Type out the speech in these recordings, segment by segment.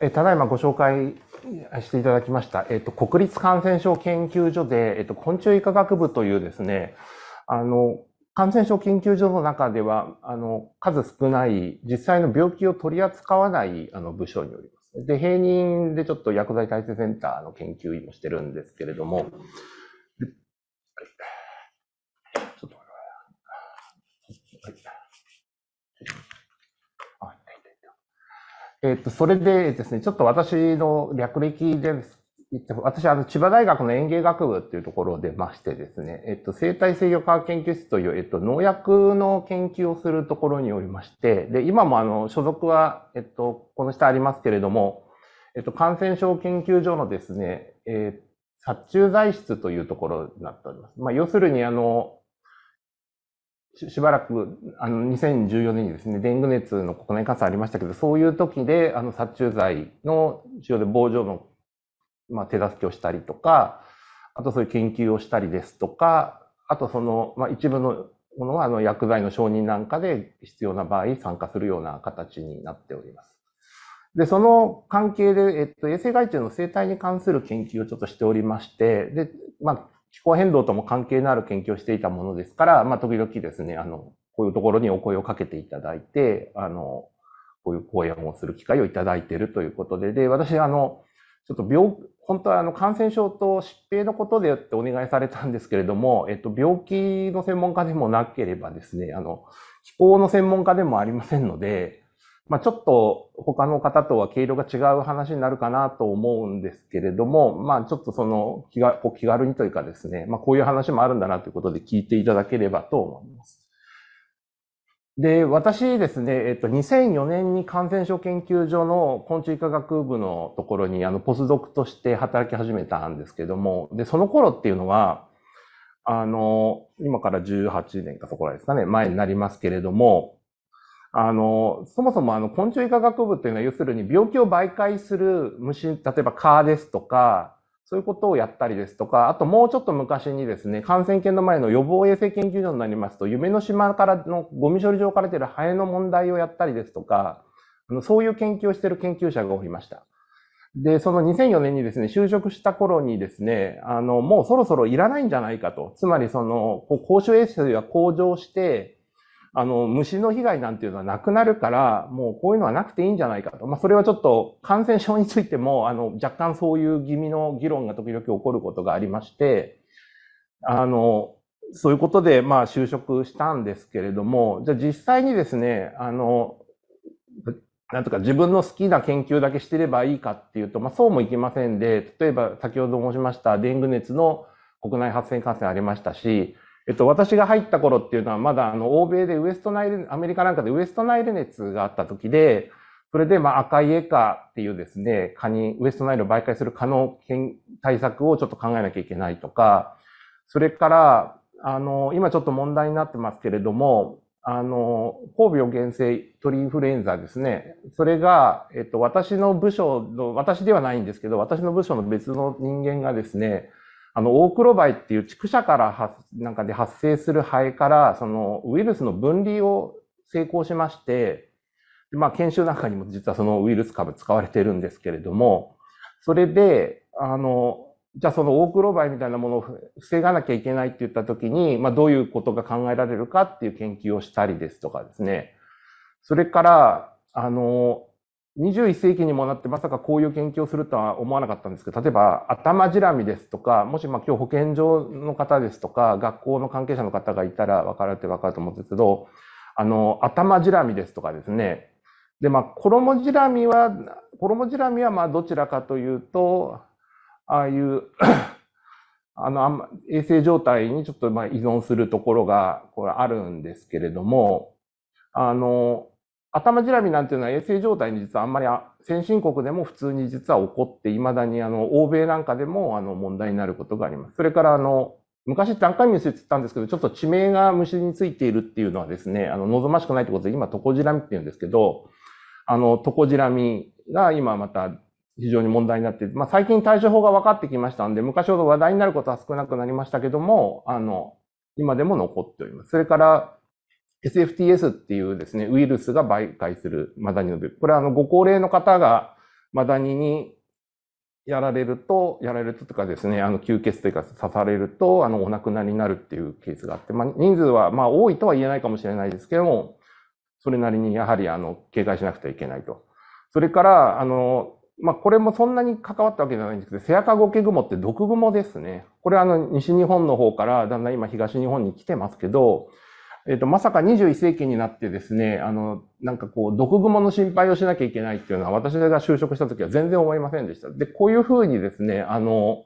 えただいまご紹介していただきました、えっ、と、国立感染症研究所で、えっ、と、昆虫医科学部というですね、あの、感染症研究所の中では、あの、数少ない実際の病気を取り扱わないあの部署によります。で、平任でちょっと薬剤耐性センターの研究員をしてるんですけれども、えっ、と、それでですね、ちょっと私の略歴で私、あの、千葉大学の園芸学部っていうところでましてですね、えっと、生態制御科学研究室という、えっと、農薬の研究をするところにおりまして、で、今もあの、所属は、えっと、この下ありますけれども、えっと、感染症研究所のですね、えー、殺虫剤室というところになっております。まあ、要するに、あの、しばらく、あの、2014年にですね、デング熱の国内感染ありましたけど、そういう時で、あの、殺虫剤の使用で防除の、まあ、手助けをしたりとか、あとそういう研究をしたりですとか、あとその、まあ、一部のものは、あの、薬剤の承認なんかで必要な場合、参加するような形になっております。で、その関係で、えっと、衛生害虫の生態に関する研究をちょっとしておりまして、で、まあ、気候変動とも関係のある研究をしていたものですから、まあ、時々ですね、あの、こういうところにお声をかけていただいて、あの、こういう講演をする機会をいただいているということで、で、私、あの、ちょっと病、本当はあの感染症と疾病のことでってお願いされたんですけれども、えっと、病気の専門家でもなければですね、あの、気候の専門家でもありませんので、まあ、ちょっと他の方とは経路が違う話になるかなと思うんですけれども、まあ、ちょっとその気が気軽にというかですね、まあ、こういう話もあるんだなということで聞いていただければと思います。で、私ですね、えっと、2004年に感染症研究所の昆虫科学部のところに、あの、ポスドクとして働き始めたんですけども、で、その頃っていうのは、あの、今から18年かそこらですかね、前になりますけれども、あの、そもそもあの昆虫医科学部っていうのは要するに病気を媒介する虫、例えば蚊ですとか、そういうことをやったりですとか、あともうちょっと昔にですね、感染研の前の予防衛生研究所になりますと、夢の島からのゴミ処理場から出るハエの問題をやったりですとか、そういう研究をしている研究者がおりました。で、その2004年にですね、就職した頃にですね、あの、もうそろそろいらないんじゃないかと。つまりその、公衆衛生が向上して、あの、虫の被害なんていうのはなくなるから、もうこういうのはなくていいんじゃないかと。まあ、それはちょっと感染症についても、あの、若干そういう気味の議論が時々起こることがありまして、あの、そういうことで、まあ、就職したんですけれども、じゃあ実際にですね、あの、なんとか自分の好きな研究だけしてればいいかっていうと、まあ、そうもいきませんで、例えば先ほど申しました、デング熱の国内発生感染ありましたし、えっと、私が入った頃っていうのは、まだあの、欧米でウエストナイル、アメリカなんかでウエストナイル熱があった時で、それで、まあ、赤いエカっていうですね、蚊に、ウエストナイルを媒介する蚊の対策をちょっと考えなきゃいけないとか、それから、あの、今ちょっと問題になってますけれども、あの、抗病原性鳥インフルエンザですね。それが、えっと、私の部署の、私ではないんですけど、私の部署の別の人間がですね、あの、オークロバイっていう畜舎から発、なんかで発生する肺から、そのウイルスの分離を成功しまして、まあ、研修なんかにも実はそのウイルス株使われてるんですけれども、それで、あの、じゃあそのオークロバイみたいなものを防がなきゃいけないって言った時に、まあどういうことが考えられるかっていう研究をしたりですとかですね。それから、あの、21世紀にもなってまさかこういう研究をするとは思わなかったんですけど、例えば頭じらみですとか、もしまあ今日保健所の方ですとか、学校の関係者の方がいたら分かるって分かると思うんですけど、あの、頭じらみですとかですね。で、まあ、衣じらみは、衣じらみはまあどちらかというと、ああいう あの、衛生状態にちょっとまあ依存するところが、これあるんですけれども、あの、頭じらみなんていうのは衛生状態に実はあんまり先進国でも普通に実は起こって、いまだにあの、欧米なんかでもあの問題になることがあります。それからあの、昔何回も言ったんですけど、ちょっと地名が虫についているっていうのはですね、あの、望ましくないってことで、今、トコジラミって言うんですけど、あの、トコジラミが今また非常に問題になって、まあ、最近対処法が分かってきましたんで、昔ほど話題になることは少なくなりましたけども、あの、今でも残っております。それから、SFTS っていうですね、ウイルスが媒介するマダニの病気。これはあの、ご高齢の方がマダニにやられると、やられるととかですね、あの、吸血というか刺されると、あの、お亡くなりになるっていうケースがあって、まあ、人数は、まあ、多いとは言えないかもしれないですけども、それなりにやはり、あの、警戒しなくてはいけないと。それから、あの、まあ、これもそんなに関わったわけじゃないんですけど、セアカゴケグモって毒グモですね。これはあの、西日本の方からだんだん今東日本に来てますけど、えっ、と、まさか21世紀になってですね、あの、なんかこう、毒蜘蛛の心配をしなきゃいけないっていうのは、私が就職した時は全然思いませんでした。で、こういうふうにですね、あの、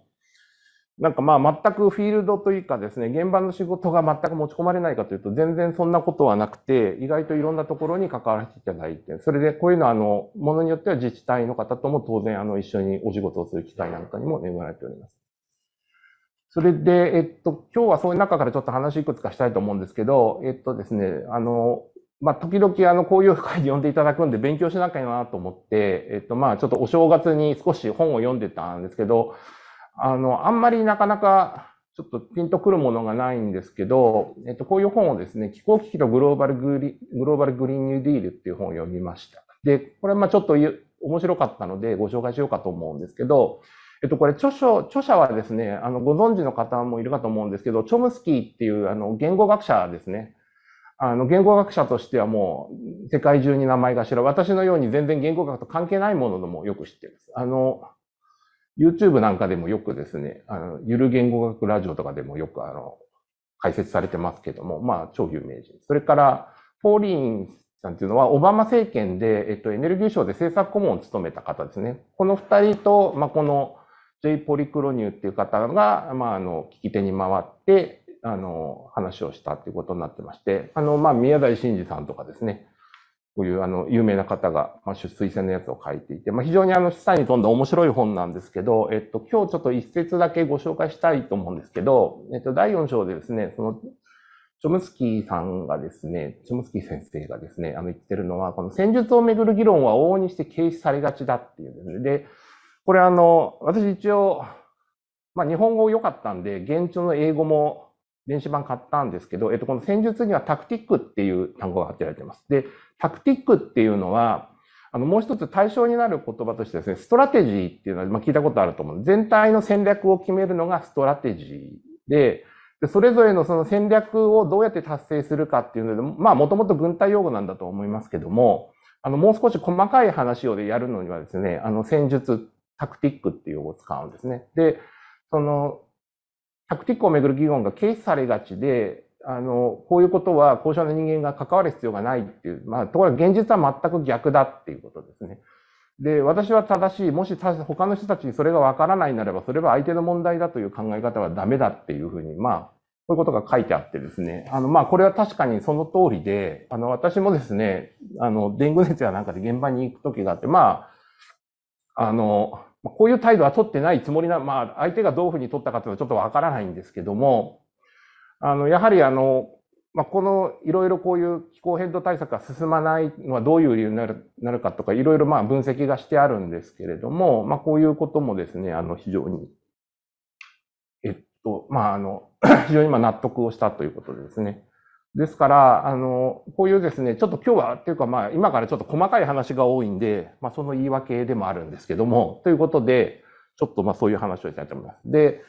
なんかまあ全くフィールドというかですね、現場の仕事が全く持ち込まれないかというと、全然そんなことはなくて、意外といろんなところに関わらせていただいて、それでこういうのはあの、ものによっては自治体の方とも当然あの、一緒にお仕事をする機会なんかにも恵まれております。それで、えっと、今日はそういう中からちょっと話いくつかしたいと思うんですけど、えっとですね、あの、まあ、時々あの、こういう会に読んでいただくんで勉強しなきゃなと思って、えっと、まあ、ちょっとお正月に少し本を読んでたんですけど、あの、あんまりなかなかちょっとピンとくるものがないんですけど、えっと、こういう本をですね、気候危機とグローバルグリグローバルグリーンニューディールっていう本を読みました。で、これまあちょっと面白かったのでご紹介しようかと思うんですけど、えっと、これ著書、著者はですね、あの、ご存知の方もいるかと思うんですけど、チョムスキーっていう、あの、言語学者ですね。あの、言語学者としてはもう、世界中に名前が知ら、私のように全然言語学と関係ないものでもよく知ってます。あの、YouTube なんかでもよくですね、あの、ゆる言語学ラジオとかでもよく、あの、解説されてますけども、まあ、超有名人。それから、ポーリーンさんっていうのは、オバマ政権で、えっと、エネルギー省で政策顧問を務めた方ですね。この二人と、まあ、この、J ポリクロニューっていう方が、まあ、あの、聞き手に回って、あの、話をしたっていうことになってまして、あの、まあ、宮台真司さんとかですね、こういうあの、有名な方が、まあ、出水線のやつを書いていて、まあ、非常にあの、資産に富んだ面白い本なんですけど、えっと、今日ちょっと一節だけご紹介したいと思うんですけど、えっと、第4章でですね、その、チョムスキーさんがですね、チョムスキー先生がですね、あの言ってるのは、この戦術をめぐる議論は往々にして軽視されがちだっていうですね。で、これあの、私一応、まあ、日本語良かったんで、現地の英語も電子版買ったんですけど、えっと、この戦術にはタクティックっていう単語が当てられてます。で、タクティックっていうのは、あの、もう一つ対象になる言葉としてですね、ストラテジーっていうのは、まあ、聞いたことあると思う。全体の戦略を決めるのがストラテジーで、でそれぞれのその戦略をどうやって達成するかっていうので、まあ、もともと軍隊用語なんだと思いますけども、あの、もう少し細かい話をやるのにはですね、あの、戦術タクティックっていう用語を使うんですね。で、その、タクティックをめぐる議論が軽視されがちで、あの、こういうことは交渉の人間が関わる必要がないっていう、まあ、ところが現実は全く逆だっていうことですね。で、私は正しい、もし他の人たちにそれがわからないならば、それは相手の問題だという考え方はダメだっていうふうに、まあ、こういうことが書いてあってですね、あの、まあ、これは確かにその通りで、あの、私もですね、あの、デング熱やなんかで現場に行くときがあって、まあ、あの、まあ、こういう態度は取ってないつもりな、まあ、相手がどういうふうに取ったかというのはちょっとわからないんですけども、あの、やはりあの、まあ、この、いろいろこういう気候変動対策が進まないのはどういう理由になるなるかとか、いろいろまあ分析がしてあるんですけれども、まあ、こういうこともですね、あの、非常に、えっと、まあ、あの、非常にまあ納得をしたということですね。ですから、あの、こういうですね、ちょっと今日は、っていうかまあ、今からちょっと細かい話が多いんで、まあ、その言い訳でもあるんですけども、ということで、ちょっとまあ、そういう話をしたいと思います。で、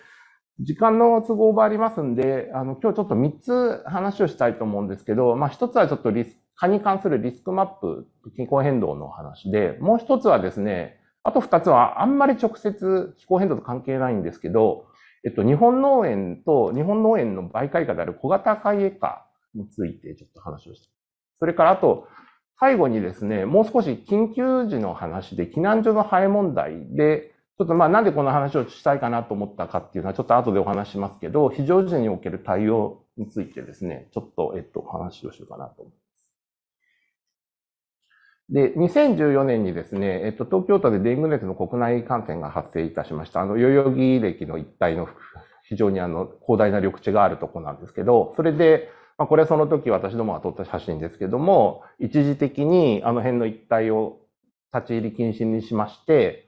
時間の都合がありますんで、あの、今日ちょっと3つ話をしたいと思うんですけど、まあ、1つはちょっとリス蚊に関するリスクマップ、気候変動の話で、もう1つはですね、あと2つはあんまり直接気候変動と関係ないんですけど、えっと、日本農園と日本農園の媒介下である小型海栄化についてちょっと話をした。それからあと、最後にですね、もう少し緊急時の話で、避難所の廃問題で、ちょっとまあなんでこの話をしたいかなと思ったかっていうのはちょっと後でお話しますけど、非常時における対応についてですね、ちょっとえっとお話をしようかなと思います。で、2014年にですね、えっと東京都でデング熱の国内感染が発生いたしました。あの、代々木駅の一帯の非常にあの広大な緑地があるとこなんですけど、それで、まあ、これはその時私どもが撮った写真ですけども、一時的にあの辺の一帯を立ち入り禁止にしまして、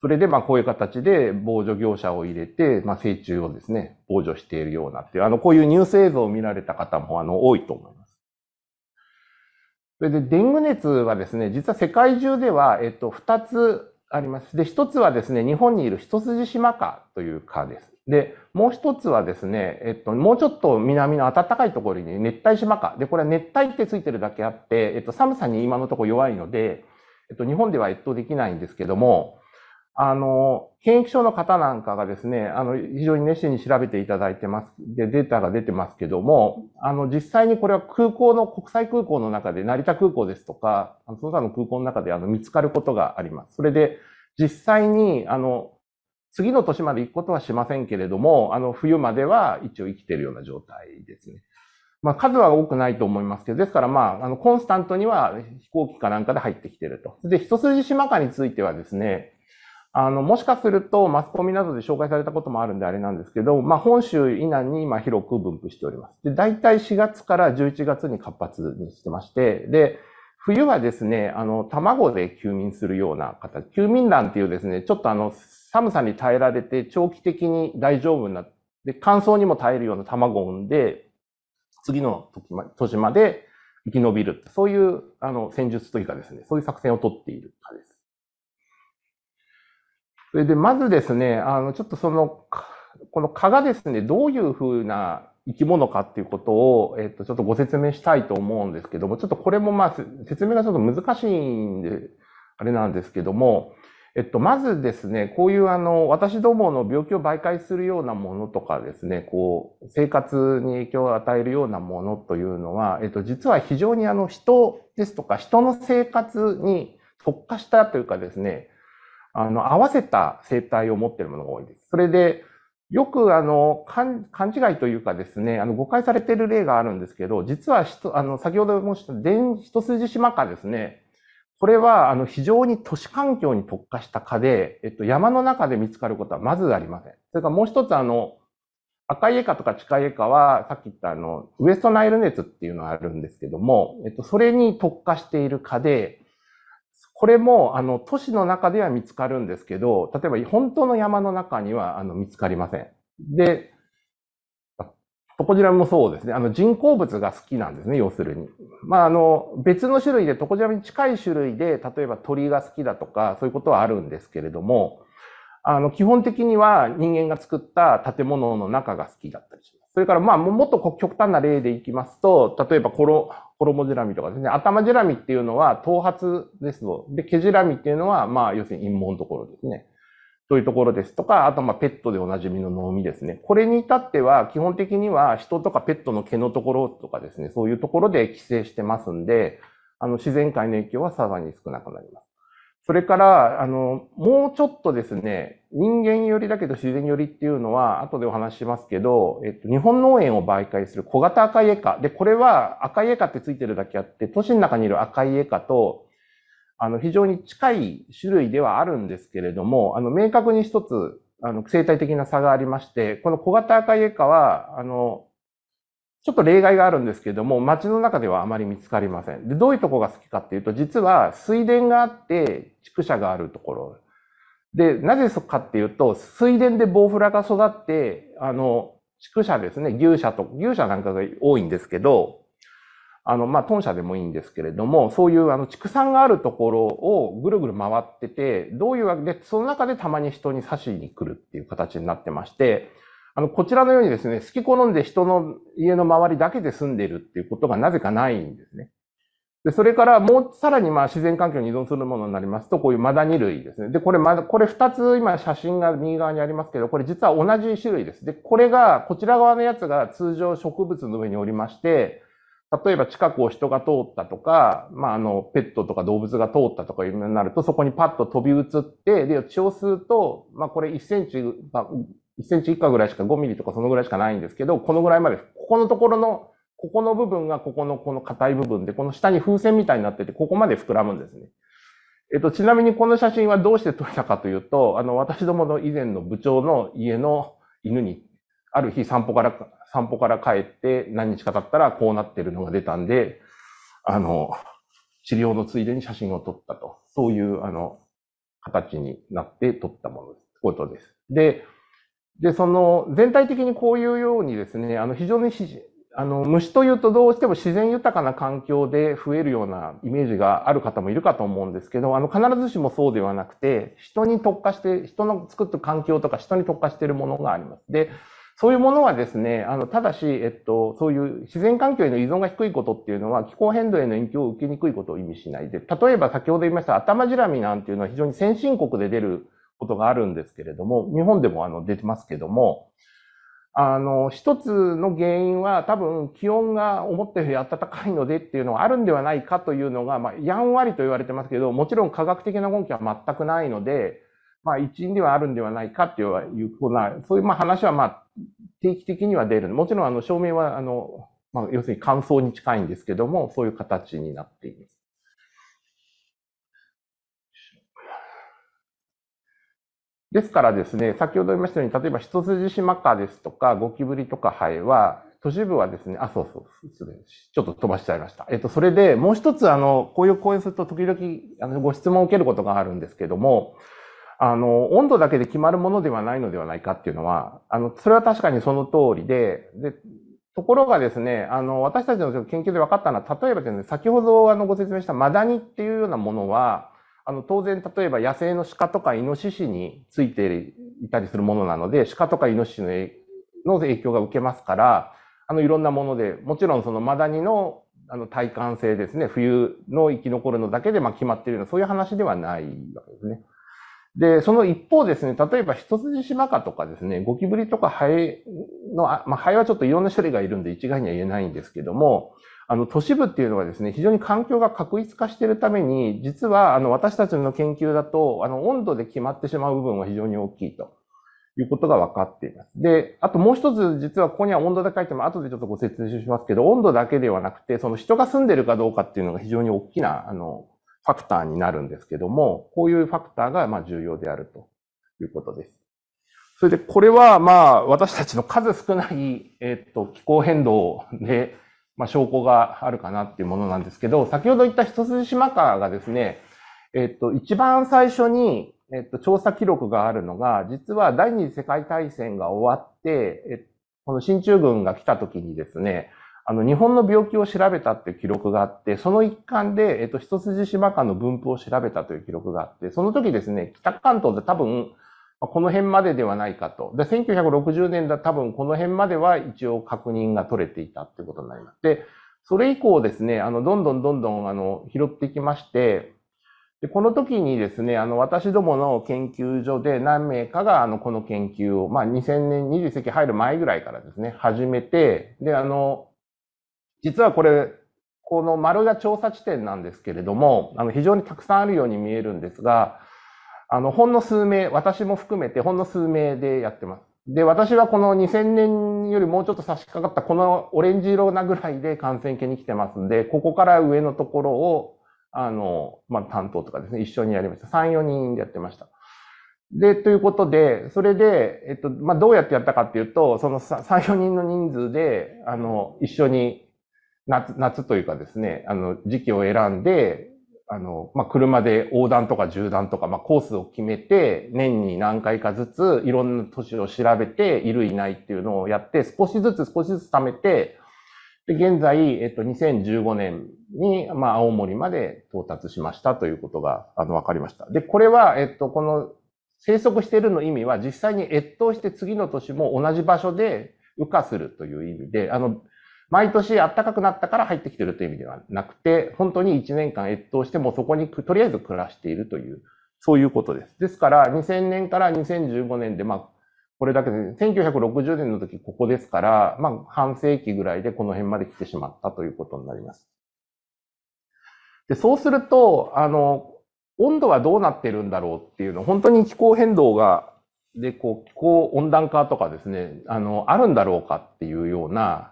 それでまあこういう形で防除業者を入れて、まあ、成虫をですね、防除しているようなっていう、あの、こういうニュース映像を見られた方もあの多いと思います。それで、デング熱はですね、実は世界中では、えっと、二つあります。で、一つはですね、日本にいる一筋島かという蚊です。で、もう一つはですね、えっと、もうちょっと南の暖かいところに熱帯島か。で、これは熱帯ってついてるだけあって、えっと、寒さに今のところ弱いので、えっと、日本では越冬できないんですけども、あの、検疫所の方なんかがですね、あの、非常に熱心に調べていただいてます。で、データが出てますけども、あの、実際にこれは空港の、国際空港の中で、成田空港ですとか、その他の空港の中で、あの、見つかることがあります。それで、実際に、あの、次の年まで行くことはしませんけれども、あの、冬までは一応生きているような状態ですね。まあ、数は多くないと思いますけど、ですからまあ、あの、コンスタントには飛行機かなんかで入ってきてると。で、一筋島かについてはですね、あの、もしかすると、マスコミなどで紹介されたこともあるんであれなんですけど、まあ、本州以南に今広く分布しております。で、大体4月から11月に活発にしてまして、で、冬はですね、あの、卵で休眠するような方、休眠卵っていうですね、ちょっとあの、寒さに耐えられて長期的に大丈夫な、で、乾燥にも耐えるような卵を産んで、次の時ま年まで生き延びる。そういう、あの、戦術というかですね、そういう作戦をとっているかです。それで、まずですね、あの、ちょっとその、この蚊がですね、どういうふうな生き物かっていうことを、えっと、ちょっとご説明したいと思うんですけども、ちょっとこれもまあ、説明がちょっと難しいんで、あれなんですけども、えっと、まずですね、こういうあの、私どもの病気を媒介するようなものとかですね、こう、生活に影響を与えるようなものというのは、えっと、実は非常にあの、人ですとか、人の生活に特化したというかですね、あの、合わせた生態を持っているものが多いです。それで、よく、あの、勘違いというかですね、あの、誤解されている例があるんですけど、実は、あの、先ほど申した、一筋島蚊ですね、これは、あの、非常に都市環境に特化した蚊で、えっと、山の中で見つかることはまずありません。それからもう一つ、あの、赤いエカとか近いエカは、さっき言ったあの、ウエストナイル熱っていうのがあるんですけども、えっと、それに特化している蚊で、これも、あの、都市の中では見つかるんですけど、例えば本当の山の中には、あの、見つかりません。で、トコジラミもそうですね。あの、人工物が好きなんですね、要するに。まあ、あの、別の種類で、トコジラミに近い種類で、例えば鳥が好きだとか、そういうことはあるんですけれども、あの、基本的には人間が作った建物の中が好きだったりします。それから、まあ、もっと極端な例でいきますと、例えば、衣、衣じらみとかですね、頭じらみっていうのは頭髪ですと、で、毛じらみっていうのは、まあ、要するに陰謀のところですね。というところですとか、あと、まあ、ペットでおなじみの脳みですね。これに至っては、基本的には人とかペットの毛のところとかですね、そういうところで寄生してますんで、あの、自然界の影響はさらに少なくなります。それから、あの、もうちょっとですね、人間寄りだけど自然寄りっていうのは、後でお話しますけど、えっと、日本農園を媒介する小型赤いエカ。で、これは赤いエカってついてるだけあって、都市の中にいる赤いエカと、あの、非常に近い種類ではあるんですけれども、あの、明確に一つ、あの、生態的な差がありまして、この小型赤いエカは、あの、ちょっと例外があるんですけれども、街の中ではあまり見つかりません。で、どういうとこが好きかっていうと、実は水田があって、畜舎があるところ。で、なぜそっかっていうと、水田でボウフラが育って、あの、畜舎ですね、牛舎と、牛舎なんかが多いんですけど、あの、まあ、豚舎でもいいんですけれども、そういうあの畜産があるところをぐるぐる回ってて、どういうわけで、その中でたまに人に刺しに来るっていう形になってまして、あの、こちらのようにですね、好き好んで人の家の周りだけで住んでいるっていうことがなぜかないんですね。で、それからもうさらにまあ自然環境に依存するものになりますと、こういうマダニ類ですね。で、これまだ、これ二つ今写真が右側にありますけど、これ実は同じ種類です。で、これが、こちら側のやつが通常植物の上におりまして、例えば近くを人が通ったとか、まあ、あの、ペットとか動物が通ったとかいうのになると、そこにパッと飛び移って、で、血を吸うと、まあ、これ1センチ1センチ以下ぐらいしか5ミリとかそのぐらいしかないんですけど、このぐらいまで、ここのところの、ここの部分がここのこの硬い部分で、この下に風船みたいになってて、ここまで膨らむんですね。えっと、ちなみにこの写真はどうして撮れたかというと、あの、私どもの以前の部長の家の犬に、ある日散歩から、散歩から帰って何日か経ったらこうなってるのが出たんで、あの、治療のついでに写真を撮ったと。そういう、あの、形になって撮ったものです。ことです。で、で、その、全体的にこういうようにですね、あの、非常にあの、虫というとどうしても自然豊かな環境で増えるようなイメージがある方もいるかと思うんですけど、あの、必ずしもそうではなくて、人に特化して、人の作った環境とか人に特化しているものがあります。で、そういうものはですね、あの、ただし、えっと、そういう自然環境への依存が低いことっていうのは、気候変動への影響を受けにくいことを意味しないで、例えば先ほど言いました頭じらみなんていうのは非常に先進国で出ることがあるんですけれども、日本でもあの出てますけども、あの、一つの原因は多分気温が思ったより暖かいのでっていうのがあるんではないかというのが、まあ、やんわりと言われてますけど、もちろん科学的な根拠は全くないので、まあ、一因ではあるんではないかっていうような、そういうまあ話はまあ、定期的には出る。もちろん、あの、証明は、あの、まあ、要するに乾燥に近いんですけども、そういう形になっています。ですからですね、先ほど言いましたように、例えば一筋島かですとか、ゴキブリとかハエは、都市部はですね、あ、そうそう、ちょっと飛ばしちゃいました。えっと、それで、もう一つ、あの、こういう講演すると時々、あの、ご質問を受けることがあるんですけども、あの、温度だけで決まるものではないのではないかっていうのは、あの、それは確かにその通りで、で、ところがですね、あの、私たちの研究で分かったのは、例えばですね、先ほどあのご説明したマダニっていうようなものは、あの当然、例えば野生の鹿とかイノシシについていたりするものなので、鹿とかイノシシの影響が受けますから、あのいろんなもので、もちろんそのマダニのあの体感性ですね、冬の生き残るのだけでま決まっているような、そういう話ではないわけですね。で、その一方ですね、例えば一筋島かシマカとかですね、ゴキブリとかハエの、まあ、ハエはちょっといろんな種類がいるんで一概には言えないんですけども、あの、都市部っていうのがですね、非常に環境が確一化しているために、実は、あの、私たちの研究だと、あの、温度で決まってしまう部分は非常に大きいと。いうことが分かっています。で、あともう一つ、実はここには温度で書いても、後でちょっとご説明しますけど、温度だけではなくて、その人が住んでるかどうかっていうのが非常に大きな、あの、ファクターになるんですけども、こういうファクターが、まあ、重要であるということです。それで、これは、まあ、私たちの数少ない、えっと、気候変動で、まあ、証拠があるかなっていうものなんですけど、先ほど言った一筋島カがですね、えっと、一番最初に、えっと、調査記録があるのが、実は第二次世界大戦が終わって、えっと、この進駐軍が来た時にですね、あの、日本の病気を調べたっていう記録があって、その一環で、えっと、一筋島間の分布を調べたという記録があって、その時ですね、北関東で多分、この辺までではないかと。で、1960年だ、多分この辺までは一応確認が取れていたってことになります。で、それ以降ですね、あの、どんどんどんどん、あの、拾ってきまして、で、この時にですね、あの、私どもの研究所で何名かが、あの、この研究を、まあ、2000年、20世紀入る前ぐらいからですね、始めて、で、あの、実はこれ、この丸が調査地点なんですけれども、あの、非常にたくさんあるように見えるんですが、あの、ほんの数名、私も含めてほんの数名でやってます。で、私はこの2000年よりもうちょっと差し掛かったこのオレンジ色なぐらいで感染系に来てますんで、ここから上のところを、あの、まあ、担当とかですね、一緒にやりました。3、4人でやってました。で、ということで、それで、えっと、まあ、どうやってやったかっていうと、その3、4人の人数で、あの、一緒に夏、夏というかですね、あの、時期を選んで、あの、まあ、車で横断とか縦断とか、まあ、コースを決めて、年に何回かずつ、いろんな都市を調べて、いる、いないっていうのをやって、少しずつ少しずつ貯めて、で、現在、えっと、2015年に、まあ、青森まで到達しましたということが、あの、わかりました。で、これは、えっと、この、生息しているの意味は、実際に越冬して次の年も同じ場所で、羽化するという意味で、あの、毎年暖かくなったから入ってきてるという意味ではなくて、本当に1年間越冬してもそこにとりあえず暮らしているという、そういうことです。ですから、2000年から2015年で、まあ、これだけで、1960年の時ここですから、まあ、半世紀ぐらいでこの辺まで来てしまったということになります。で、そうすると、あの、温度はどうなってるんだろうっていうの、本当に気候変動が、で、こう、気候温暖化とかですね、あの、あるんだろうかっていうような、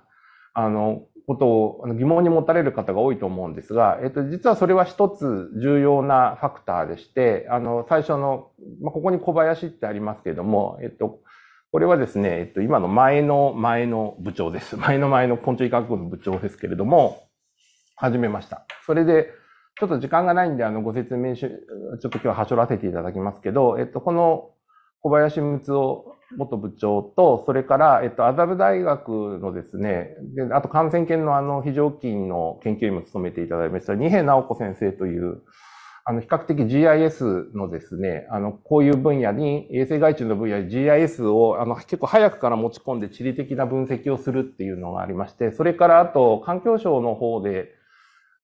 あの、ことを疑問に持たれる方が多いと思うんですが、えっと、実はそれは一つ重要なファクターでして、あの、最初の、まあ、ここに小林ってありますけれども、えっと、これはですね、えっと、今の前の前の部長です。前の前の昆虫医学部の部長ですけれども、始めました。それで、ちょっと時間がないんで、あの、ご説明し、ちょっと今日ははしょらせていただきますけど、えっと、この小林睦夫元部長と、それから、えっと、麻布大学のですね、であと感染研のあの非常勤の研究員も務めていただきました、二平直子先生という、あの、比較的 GIS のですね、あの、こういう分野に、衛星外注の分野に GIS を、あの、結構早くから持ち込んで地理的な分析をするっていうのがありまして、それからあと、環境省の方で、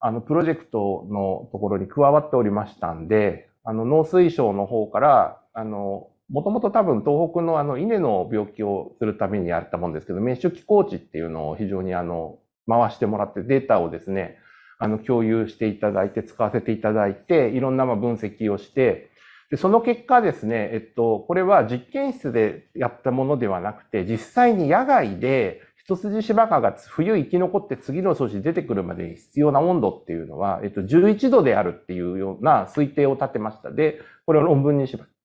あの、プロジェクトのところに加わっておりましたんで、あの、農水省の方から、あの、もともと多分東北のあの稲の病気をするためにやったもんですけど、シュ機構値っていうのを非常にあの回してもらってデータをですね、あの共有していただいて使わせていただいて、いろんな分析をして、で、その結果ですね、えっと、これは実験室でやったものではなくて、実際に野外で一筋芝生が冬生き残って次の組置出てくるまでに必要な温度っていうのは、えっと、11度であるっていうような推定を立てました。で、これを論文にしました。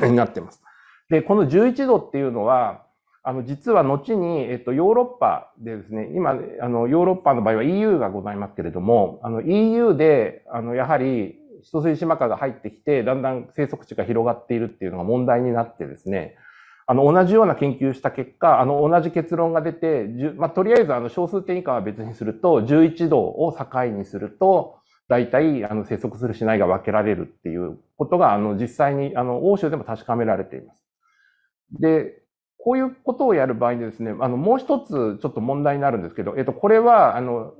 になってます。で、この11度っていうのは、あの、実は後に、えっと、ヨーロッパでですね、今、あの、ヨーロッパの場合は EU がございますけれども、あの、EU で、あの、やはり、人水島化が入ってきて、だんだん生息地が広がっているっていうのが問題になってですね、あの、同じような研究した結果、あの、同じ結論が出て、まあ、とりあえず、あの、小数点以下は別にすると、11度を境にすると、大体、あの、生息するしないが分けられるっていうことが、あの、実際に、あの、欧州でも確かめられています。で、こういうことをやる場合にですね、あの、もう一つちょっと問題になるんですけど、えっと、これは、あの、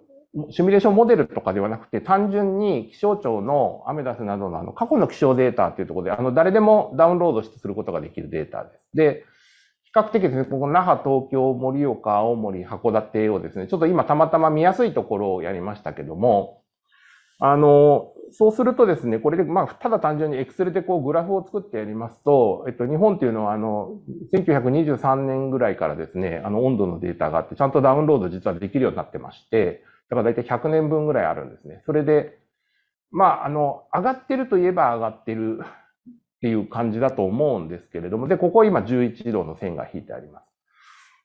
シミュレーションモデルとかではなくて、単純に気象庁のアメダスなどのあの過去の気象データっていうところで、あの誰でもダウンロードしてすることができるデータです。で、比較的ですね、ここ那覇、東京、盛岡、青森、函館をですね、ちょっと今たまたま見やすいところをやりましたけども、あの、そうするとですね、これで、まあ、ただ単純に Excel でこうグラフを作ってやりますと、えっと、日本っていうのは、あの、1923年ぐらいからですね、あの、温度のデータがあって、ちゃんとダウンロード実はできるようになってまして、だから大体100年分ぐらいあるんですね。それで、まあ、あの、上がってるといえば上がってるっていう感じだと思うんですけれども、で、ここ今11度の線が引いてあります。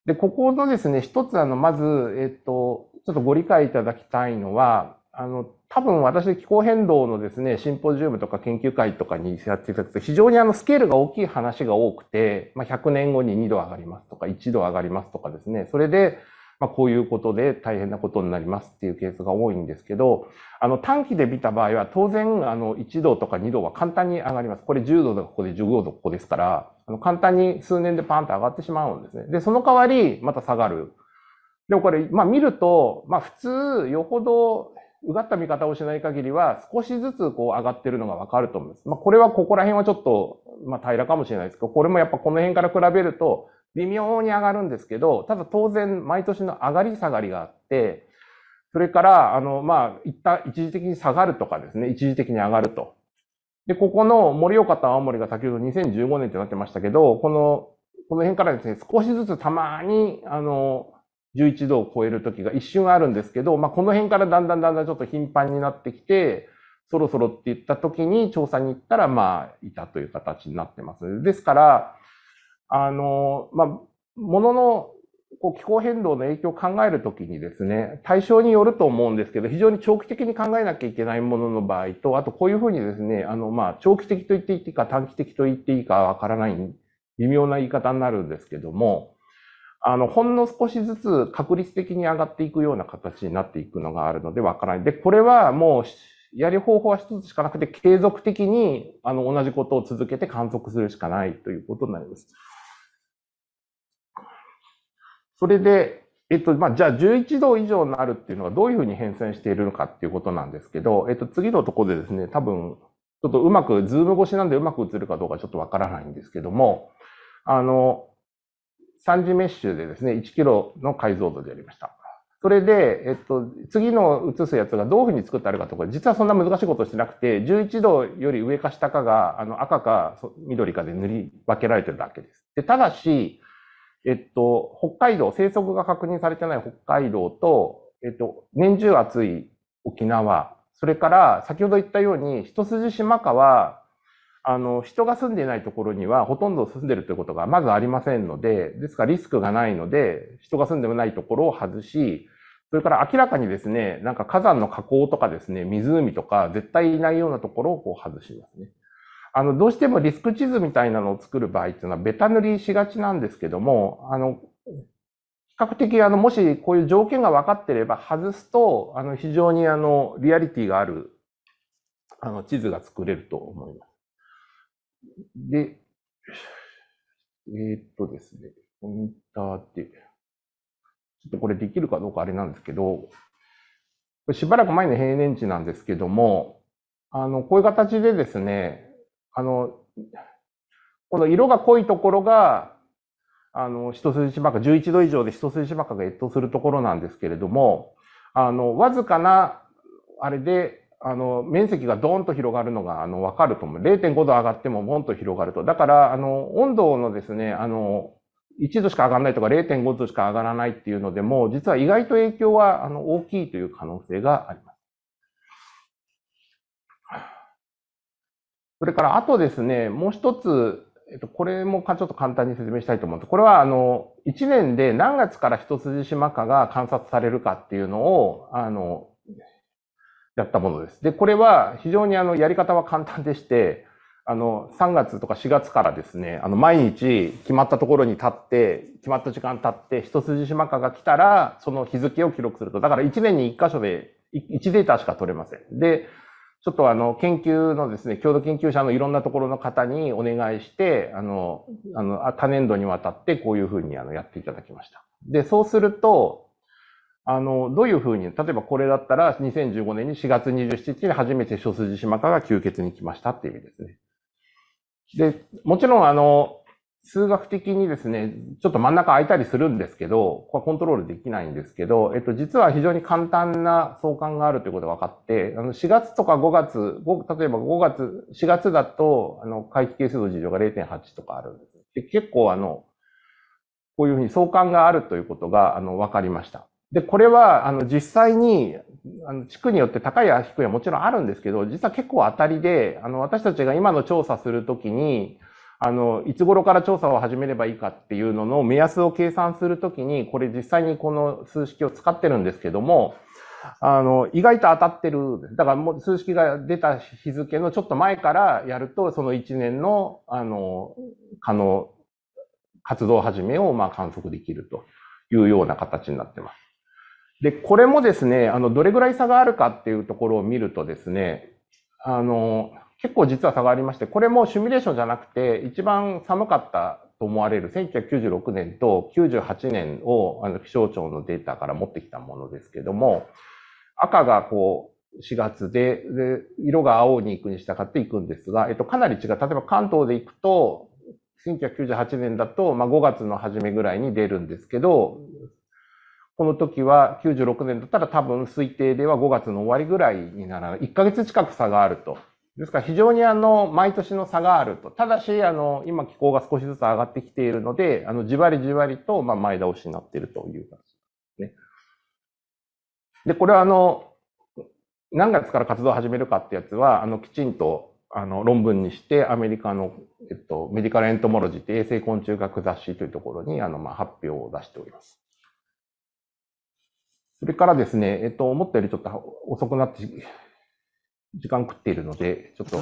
で、ここのですね、一つあの、まず、えっと、ちょっとご理解いただきたいのは、あの、多分私、気候変動のですね、シンポジウムとか研究会とかにやっていただくと、非常にあのスケールが大きい話が多くて、まあ、100年後に2度上がりますとか、1度上がりますとかですね、それで、まあ、こういうことで大変なことになりますっていうケースが多いんですけど、あの短期で見た場合は当然あの1度とか2度は簡単に上がります。これ10度とかここで15度ここですから、あの簡単に数年でパーンと上がってしまうんですね。で、その代わりまた下がる。でもこれ、まあ見ると、まあ普通よほどうがった見方をしない限りは、少しずつこう上がってるのがわかると思います。まあ、これはここら辺はちょっと、まあ、平らかもしれないですけど、これもやっぱこの辺から比べると、微妙に上がるんですけど、ただ当然、毎年の上がり下がりがあって、それから、あの、まあ、一旦一時的に下がるとかですね、一時的に上がると。で、ここの盛岡と青森が先ほど2015年ってなってましたけど、この、この辺からですね、少しずつたまに、あの、11度を超える時が一瞬あるんですけど、まあ、この辺からだんだんだんだんちょっと頻繁になってきて、そろそろって言った時に調査に行ったら、まあ、いたという形になってます。ですから、あの、まあ、ものの、こう気候変動の影響を考えるときにですね、対象によると思うんですけど、非常に長期的に考えなきゃいけないものの場合と、あとこういうふうにですね、あの、まあ、長期的と言っていいか短期的と言っていいかわからない、微妙な言い方になるんですけども、あの、ほんの少しずつ確率的に上がっていくような形になっていくのがあるのでわからない。で、これはもう、やる方法は一つしかなくて、継続的に、あの、同じことを続けて観測するしかないということになります。それで、えっと、まあ、じゃあ11度以上になるっていうのはどういうふうに変遷しているのかっていうことなんですけど、えっと、次のところでですね、多分、ちょっとうまく、ズーム越しなんでうまく映るかどうかちょっとわからないんですけども、あの、3次メッシュでですね、1キロの解像度でやりました。それで、えっと、次の映すやつがどういうふうに作ってあるかとか、実はそんな難しいことしてなくて、11度より上か下かが、あの、赤か緑かで塗り分けられてるだけです。で、ただし、えっと、北海道、生息が確認されてない北海道と、えっと、年中暑い沖縄、それから、先ほど言ったように、一筋島かは、あの、人が住んでいないところにはほとんど住んでるということがまずありませんので、ですからリスクがないので、人が住んでもないところを外し、それから明らかにですね、なんか火山の火口とかですね、湖とか絶対いないようなところをこう外しますね。あの、どうしてもリスク地図みたいなのを作る場合っていうのはベタ塗りしがちなんですけども、あの、比較的あの、もしこういう条件が分かってれば外すと、あの、非常にあの、リアリティがある、あの、地図が作れると思います。で、えー、っとですね、ポインターって、ちょっとこれできるかどうかあれなんですけど、しばらく前の平年値なんですけども、あの、こういう形でですね、あの、この色が濃いところが、あの、一筋ばか、11度以上で一筋ばかが越冬するところなんですけれども、あの、わずかな、あれで、あの、面積がドーンと広がるのが、あの、わかると思う。0.5度上がってもボンと広がると。だから、あの、温度のですね、あの、1度しか上がらないとか0.5度しか上がらないっていうのでも、実は意外と影響は、あの、大きいという可能性があります。それから、あとですね、もう一つ、えっと、これもかちょっと簡単に説明したいと思うと。これは、あの、1年で何月から一筋島かが観察されるかっていうのを、あの、やったものです。で、これは非常にあの、やり方は簡単でして、あの、3月とか4月からですね、あの、毎日決まったところに立って、決まった時間経って、一筋島化が来たら、その日付を記録すると。だから1年に1箇所で、1データしか取れません。で、ちょっとあの、研究のですね、共同研究者のいろんなところの方にお願いして、あの、あの、多年度にわたってこういうふうにあの、やっていただきました。で、そうすると、あの、どういうふうに、例えばこれだったら2015年に4月27日に初めて諸筋島化が吸血に来ましたっていう意味ですね。で、もちろんあの、数学的にですね、ちょっと真ん中空いたりするんですけど、ここはコントロールできないんですけど、えっと、実は非常に簡単な相関があるということが分かって、あの、4月とか5月、5例えば5月、4月だと、あの、回帰係数の事情が0.8とかあるんです。で結構あの、こういうふうに相関があるということが、あの、分かりました。で、これは、あの、実際に、あの、地区によって高いや低いはもちろんあるんですけど、実は結構当たりで、あの、私たちが今の調査するときに、あの、いつ頃から調査を始めればいいかっていうのの目安を計算するときに、これ実際にこの数式を使ってるんですけども、あの、意外と当たってる。だからもう数式が出た日付のちょっと前からやると、その1年の、あの、可能、活動始めをまあ観測できるというような形になってます。で、これもですね、あの、どれぐらい差があるかっていうところを見るとですね、あの、結構実は差がありまして、これもシミュレーションじゃなくて、一番寒かったと思われる1996年と98年をあの気象庁のデータから持ってきたものですけども、赤がこう4月で、で色が青に行くに従っていくんですが、えっと、かなり違う。例えば関東で行くと、1998年だと、まあ、5月の初めぐらいに出るんですけど、この時は96年だったら多分推定では5月の終わりぐらいにならない。1ヶ月近く差があると。ですから非常にあの、毎年の差があると。ただし、あの、今気候が少しずつ上がってきているので、あの、じわりじわりと、まあ、前倒しになっているという感じですね。で、これはあの、何月から活動を始めるかってやつは、あの、きちんと、あの、論文にして、アメリカの、えっと、メディカルエントモロジーって衛生昆虫学雑誌というところに、あの、まあ、発表を出しております。それからですね、えっと、思ったよりちょっと遅くなって、時間食っているので、ちょっと。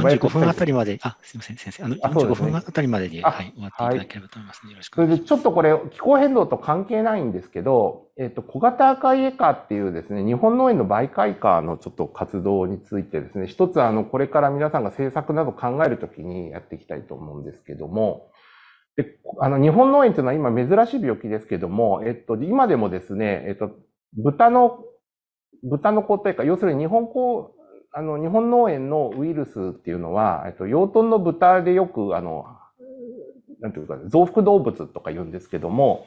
45分あたりまで、あ、すみません、先生。あの、45分あたりまでで、はい、終わっていただければと思います、ね、よろしくいします。それでちょっとこれ、気候変動と関係ないんですけど、えっと、小型赤いエカっていうですね、日本農園の媒介化のちょっと活動についてですね、一つ、あの、これから皆さんが政策など考えるときにやっていきたいと思うんですけども、で、あの、日本農園というのは今珍しい病気ですけども、えっと、今でもですね、えっと、豚の、豚の子というか、要するに日本子、あの、日本農園のウイルスっていうのは、えっと、養豚の豚でよく、あの、なんていうか、増幅動物とか言うんですけども、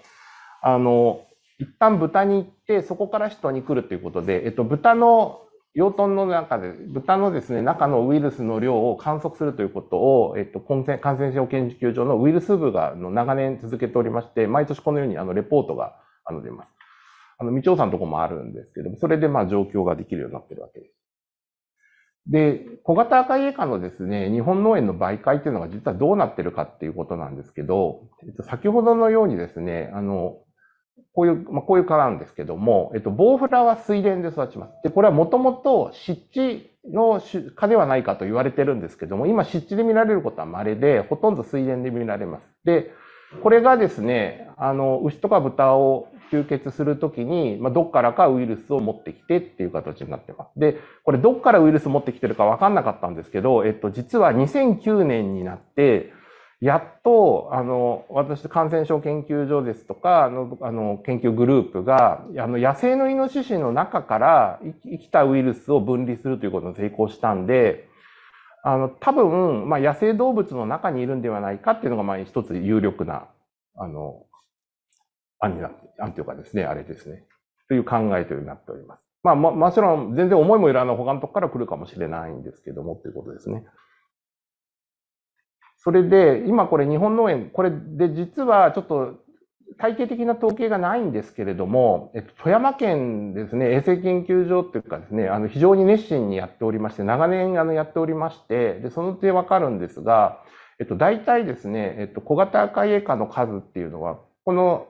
あの、一旦豚に行って、そこから人に来るということで、えっと、豚の、養豚の中で、豚のですね、中のウイルスの量を観測するということを、えっと、感染感染症研究所のウイルス部がの長年続けておりまして、毎年このようにあのレポートがあの出ます。あの、未調査のとこもあるんですけども、それでまあ状況ができるようになってるわけです。で、小型赤いエカのですね、日本農園の媒介っていうのが実はどうなってるかっていうことなんですけど、えっと、先ほどのようにですね、あの、こういう、まあ、こういう蚊なんですけども、えっと、ボウフラは水田で育ちます。で、これはもともと湿地の蚊ではないかと言われてるんですけども、今湿地で見られることは稀で、ほとんど水田で見られます。で、これがですね、あの、牛とか豚を吸血するときに、まあ、どっからかウイルスを持ってきてっていう形になってます。で、これどっからウイルス持ってきてるかわかんなかったんですけど、えっと、実は2009年になって、やっと、あの、私、感染症研究所ですとか、あの、あの研究グループが、あの、野生のイノシシの中から生きたウイルスを分離するということに成功したんで、あの、多分、まあ、野生動物の中にいるんではないかっていうのが、まあ、一つ有力な、あの、案になって、案というかですね、あれですね。という考えというになっております。まあ、も、もちろん全然思いもいらない他のとこから来るかもしれないんですけども、ということですね。それで、今これ日本農園、これで実はちょっと体系的な統計がないんですけれども、えっと、富山県ですね、衛生研究所っていうかですね、あの、非常に熱心にやっておりまして、長年あの、やっておりまして、で、その点わかるんですが、えっと、大体ですね、えっと、小型海栄化の数っていうのは、この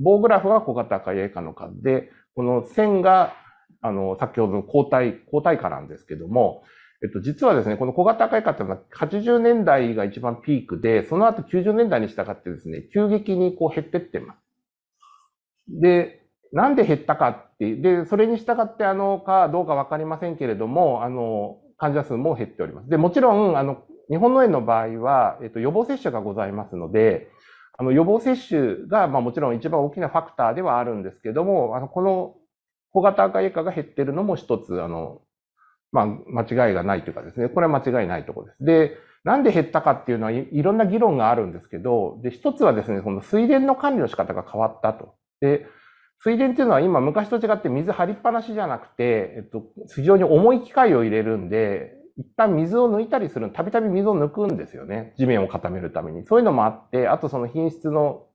棒グラフは小型化や以下の数で、この線が、あの、先ほどの抗体、抗体化なんですけども、えっと、実はですね、この小型化以下ていうのは80年代が一番ピークで、その後90年代に従ってですね、急激にこう減ってってます。で、なんで減ったかっていう、で、それに従ってあの、かどうかわかりませんけれども、あの、患者数も減っております。で、もちろん、あの、日本の園の場合は、えっと、予防接種がございますので、あの予防接種が、まあ、もちろん一番大きなファクターではあるんですけども、あのこの小型化以下が減ってるのも一つ、あの、まあ、間違いがないというかですね、これは間違いないところです。で、なんで減ったかっていうのはい、いろんな議論があるんですけど、で、一つはですね、その水田の管理の仕方が変わったと。で、水田っていうのは今昔と違って水張りっぱなしじゃなくて、えっと、非常に重い機械を入れるんで、一旦水を抜いたりする、たびたび水を抜くんですよね。地面を固めるために。そういうのもあって、あとその品質の、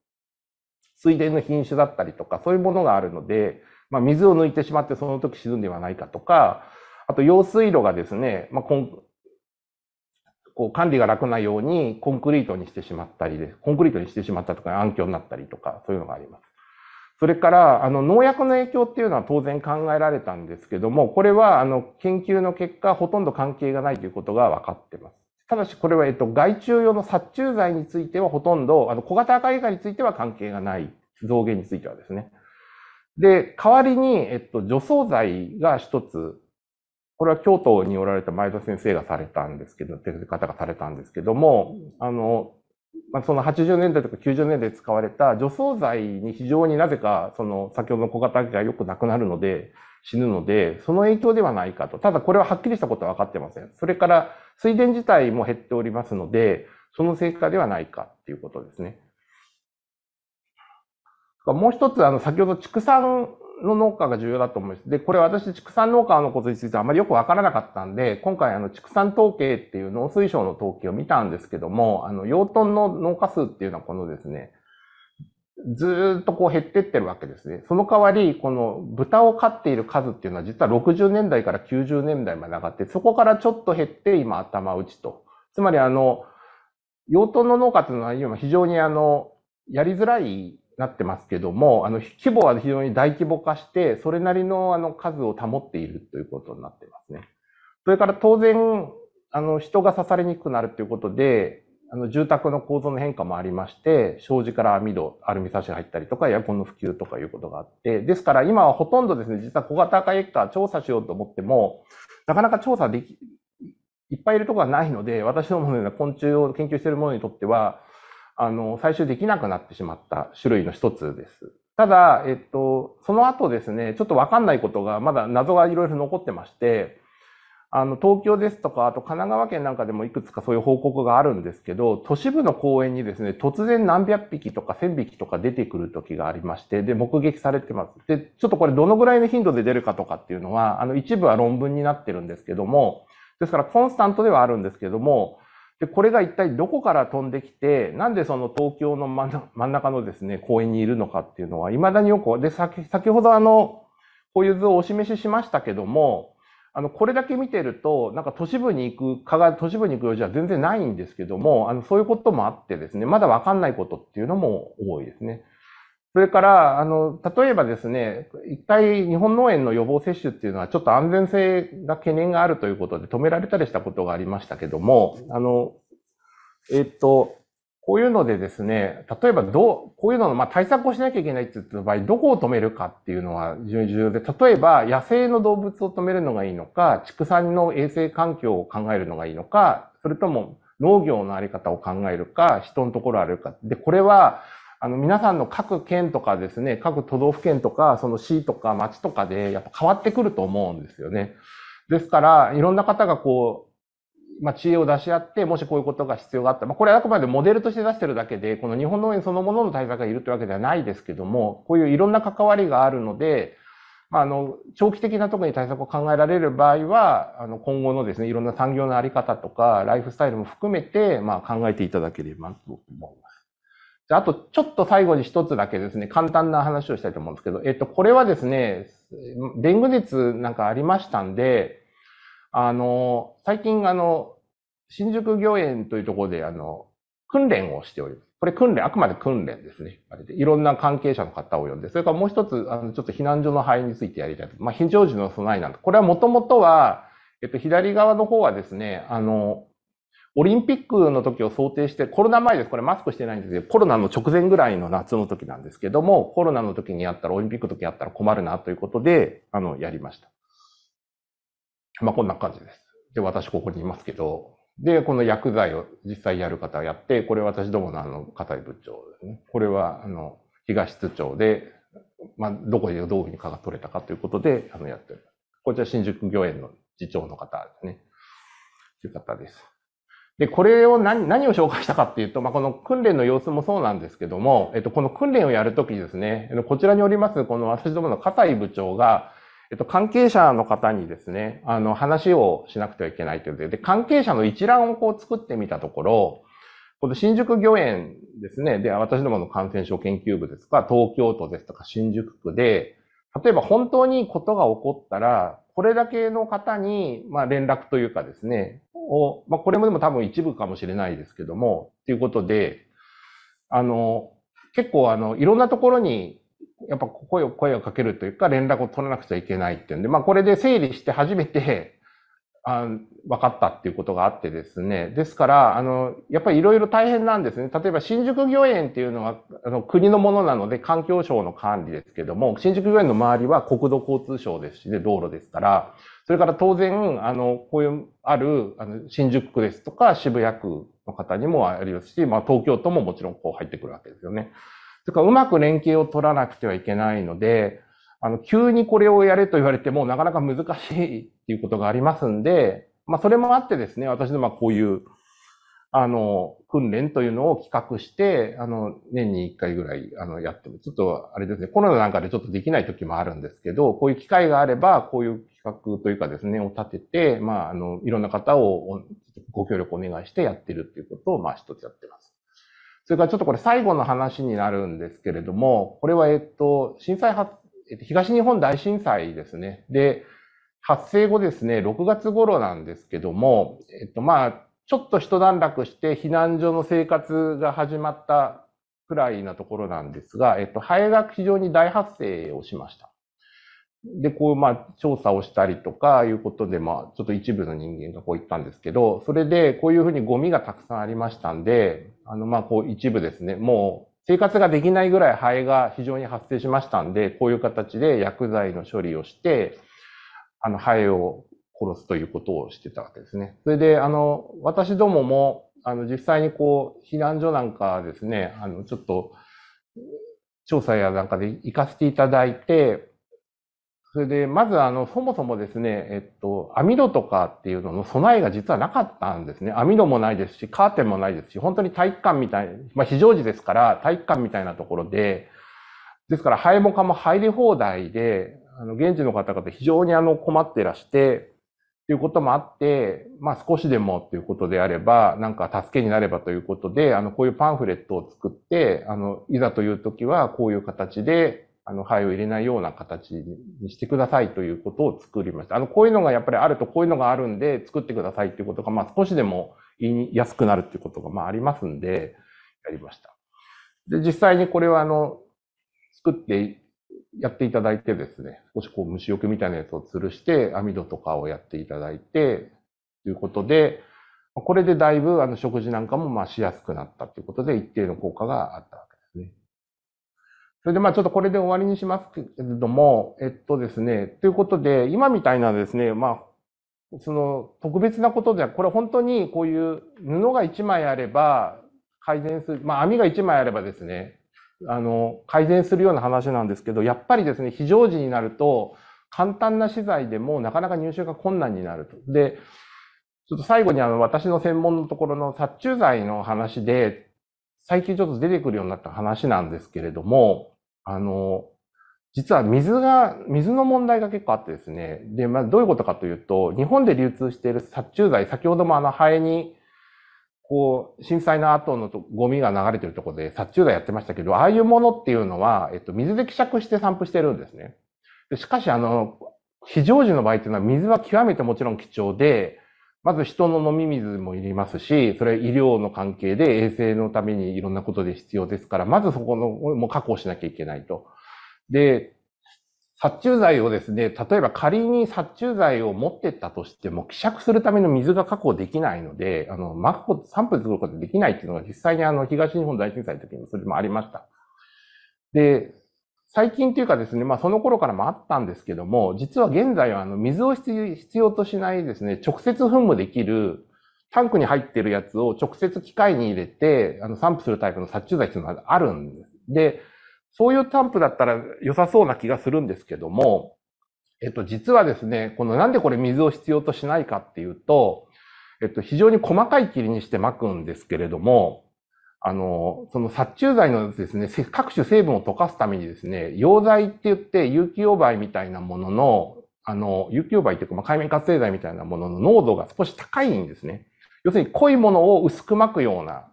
水田の品種だったりとか、そういうものがあるので、まあ、水を抜いてしまってその時沈んではないかとか、あと用水路がですね、まあ、こう管理が楽なようにコンクリートにしてしまったりで、コンクリートにしてしまったとか、暗渠になったりとか、そういうのがあります。それから、あの、農薬の影響っていうのは当然考えられたんですけども、これは、あの、研究の結果、ほとんど関係がないということが分かってます。ただし、これは、えっと、害虫用の殺虫剤についてはほとんど、あの、小型赤いガについては関係がない。増減についてはですね。で、代わりに、えっと、除草剤が一つ、これは京都におられた前田先生がされたんですけど、という方がされたんですけども、あの、まあ、その80年代とか90年代使われた除草剤に非常になぜか、その先ほどの小型機がよくなくなるので、死ぬので、その影響ではないかと。ただこれははっきりしたことは分かってません。それから水田自体も減っておりますので、その成果ではないかっていうことですね。もう一つ、あの、先ほど畜産の農家が重要だと思います。で、これ私、畜産農家のことについてあまりよくわからなかったんで、今回、あの、畜産統計っていう農水省の統計を見たんですけども、あの、養豚の農家数っていうのはこのですね、ずっとこう減ってってるわけですね。その代わり、この豚を飼っている数っていうのは実は60年代から90年代まで上がって、そこからちょっと減って今頭打ちと。つまりあの、養豚の農家というのは今非常にあの、やりづらいなってますけども、あの、規模は非常に大規模化して、それなりのあの数を保っているということになってますね。それから当然、あの、人が刺されにくくなるということで、あの、住宅の構造の変化もありまして、障子から網戸、アルミサッシが入ったりとか、エアコンの普及とかいうことがあって、ですから今はほとんどですね、実は小型化エッカー調査しようと思っても、なかなか調査でき、いっぱいいるところがないので、私どものような昆虫を研究しているものにとっては、あの、採集できなくなってしまった種類の一つです。ただ、えっと、その後ですね、ちょっとわかんないことが、まだ謎がいろいろ残ってまして、あの、東京ですとか、あと神奈川県なんかでもいくつかそういう報告があるんですけど、都市部の公園にですね、突然何百匹とか千匹とか出てくる時がありまして、で、目撃されてます。で、ちょっとこれどのぐらいの頻度で出るかとかっていうのは、あの、一部は論文になってるんですけども、ですからコンスタントではあるんですけども、で、これが一体どこから飛んできて、なんでその東京の真ん中のですね、公園にいるのかっていうのは、未だによく、で、先、先ほどあの、こういう図をお示ししましたけども、あの、これだけ見てると、なんか都市部に行く、蚊が都市部に行くようじゃ全然ないんですけども、あの、そういうこともあってですね、まだわかんないことっていうのも多いですね。それから、あの、例えばですね、一回日本農園の予防接種っていうのはちょっと安全性が懸念があるということで止められたりしたことがありましたけども、あの、えっと、こういうのでですね、例えばどう、こういうのの、まあ、対策をしなきゃいけないって言った場合、どこを止めるかっていうのは非常に重要で、例えば野生の動物を止めるのがいいのか、畜産の衛生環境を考えるのがいいのか、それとも農業のあり方を考えるか、人のところあるか。で、これは、あの、皆さんの各県とかですね、各都道府県とか、その市とか町とかで、やっぱ変わってくると思うんですよね。ですから、いろんな方がこう、まあ、知恵を出し合って、もしこういうことが必要があった。まあ、これはあくまでモデルとして出してるだけで、この日本農園そのものの対策がいるというわけではないですけども、こういういろんな関わりがあるので、まあ、あの、長期的なところに対策を考えられる場合は、あの、今後のですね、いろんな産業のあり方とか、ライフスタイルも含めて、まあ、考えていただければと思います。あと、ちょっと最後に一つだけですね、簡単な話をしたいと思うんですけど、えっと、これはですね、デング熱なんかありましたんで、あの、最近、あの、新宿御苑というところで、あの、訓練をしております。これ訓練、あくまで訓練ですね。あれでいろんな関係者の方を呼んで、それからもう一つ、あの、ちょっと避難所の範囲についてやりたいと。まあ、非常時の備えなんこれはもともとは、えっと、左側の方はですね、あの、オリンピックの時を想定して、コロナ前です。これマスクしてないんですけど、コロナの直前ぐらいの夏の時なんですけども、コロナの時にやったら、オリンピックの時やったら困るなということで、あの、やりました。まあ、こんな感じです。で、私ここにいますけど、で、この薬剤を実際やる方やって、これ私どものあの、片井部長ですね。これは、あの、東津町で、まあ、どこでどういうふうに蚊が取れたかということで、あの、やってる。こちら新宿御苑の次長の方ですね。という方です。で、これを何何を紹介したかっていうと、まあ、この訓練の様子もそうなんですけども、えっと、この訓練をやるときですね、こちらにおります、この私どもの笠井部長が、えっと、関係者の方にですね、あの、話をしなくてはいけないということで、で、関係者の一覧をこう作ってみたところ、この新宿御苑ですね、で、私どもの感染症研究部ですとか、東京都ですとか、新宿区で、例えば本当にことが起こったら、これだけの方に、まあ、連絡というかですね、を、まあ、これもでも多分一部かもしれないですけども、ということで、あの、結構あの、いろんなところに、やっぱ声を、声をかけるというか、連絡を取らなくちゃいけないっていうんで、まあ、これで整理して初めて、あ分かったっていうことがあってですね。ですから、あの、やっぱりいろいろ大変なんですね。例えば、新宿御苑っていうのは、あの、国のものなので、環境省の管理ですけども、新宿御苑の周りは国土交通省ですし、で、道路ですから、それから当然、あの、こういう、ある、あの、新宿区ですとか、渋谷区の方にもありますし、まあ、東京都ももちろんこう入ってくるわけですよね。とか、うまく連携を取らなくてはいけないので、あの、急にこれをやれと言われても、なかなか難しいっていうことがありますんで、まあ、それもあってですね、私どもはこういう、あの、訓練というのを企画して、あの、年に1回ぐらい、あの、やっても、ちょっと、あれですね、コロナなんかでちょっとできない時もあるんですけど、こういう機会があれば、こういう企画というかですね、を立てて、まあ、あの、いろんな方をご協力お願いしてやってるっていうことを、まあ、一つやってます。それからちょっとこれ最後の話になるんですけれども、これは、えっと、震災発、東日本大震災ですね。で、発生後ですね、6月頃なんですけども、えっと、まあ、ちょっと一段落して避難所の生活が始まったくらいなところなんですが、えっと、ハエが非常に大発生をしました。で、こう、まあ、調査をしたりとかいうことで、まあ、ちょっと一部の人間がこう言ったんですけど、それで、こういうふうにゴミがたくさんありましたんで、あの、まあ、こう一部ですね、もう生活ができないぐらいハエが非常に発生しましたんで、こういう形で薬剤の処理をして、あの、ハエを殺すということをしてたわけですね。それで、あの、私どもも、あの、実際にこう、避難所なんかですね、あの、ちょっと、調査やなんかで行かせていただいて、それで、まずあの、そもそもですね、えっと、網戸とかっていうのの備えが実はなかったんですね。網戸もないですし、カーテンもないですし、本当に体育館みたい、まあ非常時ですから、体育館みたいなところで、ですから、ハエもカも入り放題で、あの、現地の方々非常にあの困ってらして、ということもあって、まあ少しでもということであれば、なんか助けになればということで、あの、こういうパンフレットを作って、あの、いざという時はこういう形で、あの、灰を入れないような形にしてくださいということを作りました。あの、こういうのがやっぱりあるとこういうのがあるんで、作ってくださいっていうことが、まあ少しでも言いやすくなるっていうことが、まあありますんで、やりました。で、実際にこれはあの、作ってやっていただいてですね、少しこう虫除けみたいなやつを吊るして、網戸とかをやっていただいて、ということで、これでだいぶあの食事なんかもまあしやすくなったということで、一定の効果があったわけですね。それでまあちょっとこれで終わりにしますけれども、えっとですね、ということで、今みたいなですね、まあ、その特別なことでは、これ本当にこういう布が1枚あれば改善する、まあ網が1枚あればですね、あの、改善するような話なんですけど、やっぱりですね、非常時になると、簡単な資材でもなかなか入手が困難になると。で、ちょっと最後にあの、私の専門のところの殺虫剤の話で、最近ちょっと出てくるようになった話なんですけれども、あの、実は水が、水の問題が結構あってですね。で、まあ、どういうことかというと、日本で流通している殺虫剤、先ほどもあの、ハエにこう、震災の後のゴミが流れてるところで殺虫剤やってましたけど、ああいうものっていうのは、えっと、水で希釈して散布してるんですね。でしかし、あの、非常時の場合っていうのは水は極めてもちろん貴重で、まず人の飲み水もいりますし、それ医療の関係で衛生のためにいろんなことで必要ですから、まずそこのも確保しなきゃいけないと。で、殺虫剤をですね、例えば仮に殺虫剤を持ってったとしても、希釈するための水が確保できないので、あの、ま、くこと、散布作ることできないっていうのが実際にあの、東日本大震災の時にそれもありました。で、最近というかですね、まあその頃からもあったんですけども、実は現在はあの、水を必要としないですね、直接噴霧できる、タンクに入ってるやつを直接機械に入れて、あの、散布するタイプの殺虫剤っていうのがあるんです。で、そういうタンプだったら良さそうな気がするんですけども、えっと、実はですね、このなんでこれ水を必要としないかっていうと、えっと、非常に細かい霧にして巻くんですけれども、あの、その殺虫剤のですね、各種成分を溶かすためにですね、溶剤って言って有機溶媒みたいなものの、あの、有機溶媒っていうか、まあ、海面活性剤みたいなものの濃度が少し高いんですね。要するに濃いものを薄く巻くような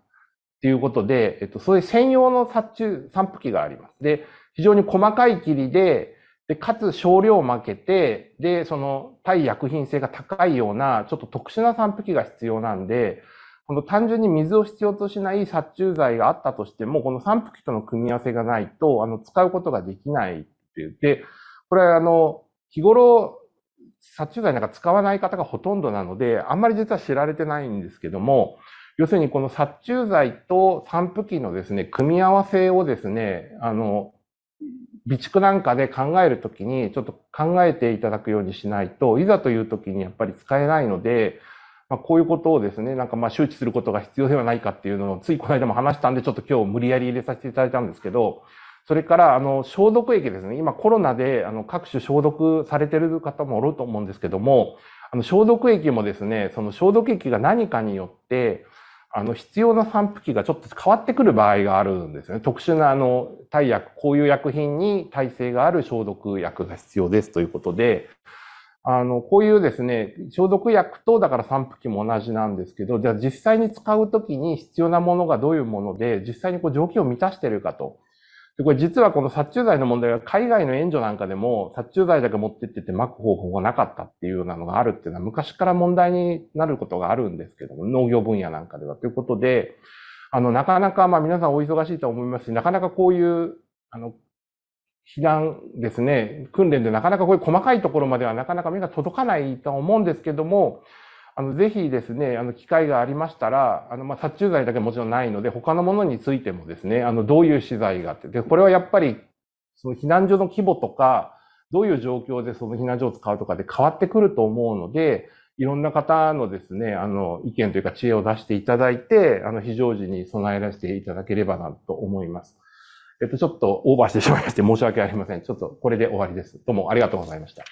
とていうことで、えっと、そういう専用の殺虫、散布機があります。で、非常に細かい霧で、で、かつ少量負けて、で、その対薬品性が高いような、ちょっと特殊な散布機が必要なんで、この単純に水を必要としない殺虫剤があったとしても、この散布機との組み合わせがないと、あの、使うことができないっていう。で、これはあの、日頃、殺虫剤なんか使わない方がほとんどなので、あんまり実は知られてないんですけども、要するにこの殺虫剤と散布機のですね、組み合わせをですね、あの、備蓄なんかで考えるときに、ちょっと考えていただくようにしないと、いざというときにやっぱり使えないので、まあ、こういうことをですね、なんかまあ周知することが必要ではないかっていうのを、ついこの間も話したんで、ちょっと今日無理やり入れさせていただいたんですけど、それから、あの、消毒液ですね。今コロナで、あの、各種消毒されてる方もおると思うんですけども、あの、消毒液もですね、その消毒液が何かによって、あの、必要な散布機がちょっと変わってくる場合があるんですよね。特殊な、あの、体薬、こういう薬品に耐性がある消毒薬が必要ですということで、あの、こういうですね、消毒薬と、だから散布機も同じなんですけど、じゃあ実際に使うときに必要なものがどういうもので、実際にこう条件を満たしてるかとで、これ実はこの殺虫剤の問題は海外の援助なんかでも殺虫剤だけ持ってってって巻く方法がなかったっていうようなのがあるっていうのは昔から問題になることがあるんですけども、農業分野なんかでは。ということで、あの、なかなか、まあ皆さんお忙しいと思いますし、なかなかこういう、あの、避難ですね、訓練でなかなかこういう細かいところまではなかなか目が届かないとは思うんですけども、あの、ぜひですね、あの、機会がありましたら、あの、まあ、殺虫剤だけもちろんないので、他のものについてもですね、あの、どういう資材があって、で、これはやっぱり、その避難所の規模とか、どういう状況でその避難所を使うとかで変わってくると思うので、いろんな方のですね、あの、意見というか知恵を出していただいて、あの、非常時に備えらせていただければなと思います。えっと、ちょっとオーバーしてしまいまして申し訳ありません。ちょっとこれで終わりです。どうもありがとうございました。